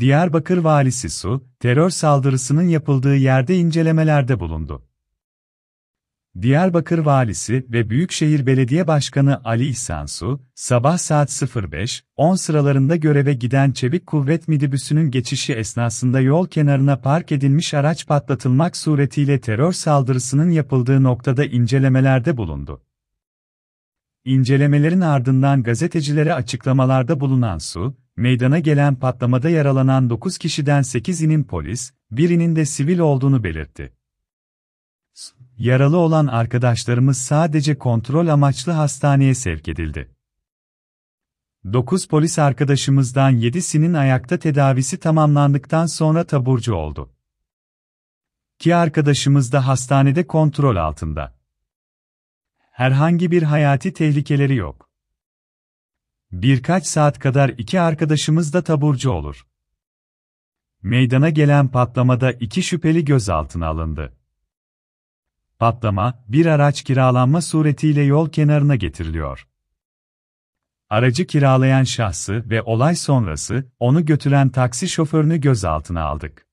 Diyarbakır valisi Su, terör saldırısının yapıldığı yerde incelemelerde bulundu. Diyarbakır valisi ve Büyükşehir Belediye Başkanı Ali İhsan Su, sabah saat 05.10 sıralarında göreve giden Çevik Kuvvet Midibüsü'nün geçişi esnasında yol kenarına park edilmiş araç patlatılmak suretiyle terör saldırısının yapıldığı noktada incelemelerde bulundu. İncelemelerin ardından gazetecilere açıklamalarda bulunan Su, meydana gelen patlamada yaralanan 9 kişiden 8'inin polis, birinin de sivil olduğunu belirtti. Yaralı olan arkadaşlarımız sadece kontrol amaçlı hastaneye sevk edildi. 9 polis arkadaşımızdan 7'sinin ayakta tedavisi tamamlandıktan sonra taburcu oldu. Ki arkadaşımız da hastanede kontrol altında. Herhangi bir hayati tehlikeleri yok. Birkaç saat kadar iki arkadaşımız da taburcu olur. Meydana gelen patlamada iki şüpheli gözaltına alındı. Patlama, bir araç kiralanma suretiyle yol kenarına getiriliyor. Aracı kiralayan şahsı ve olay sonrası onu götüren taksi şoförünü gözaltına aldık.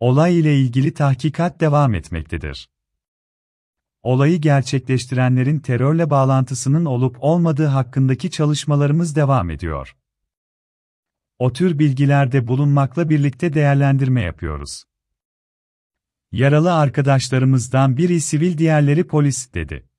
Olay ile ilgili tahkikat devam etmektedir olayı gerçekleştirenlerin terörle bağlantısının olup olmadığı hakkındaki çalışmalarımız devam ediyor. O tür bilgilerde bulunmakla birlikte değerlendirme yapıyoruz. Yaralı arkadaşlarımızdan biri sivil diğerleri polis dedi.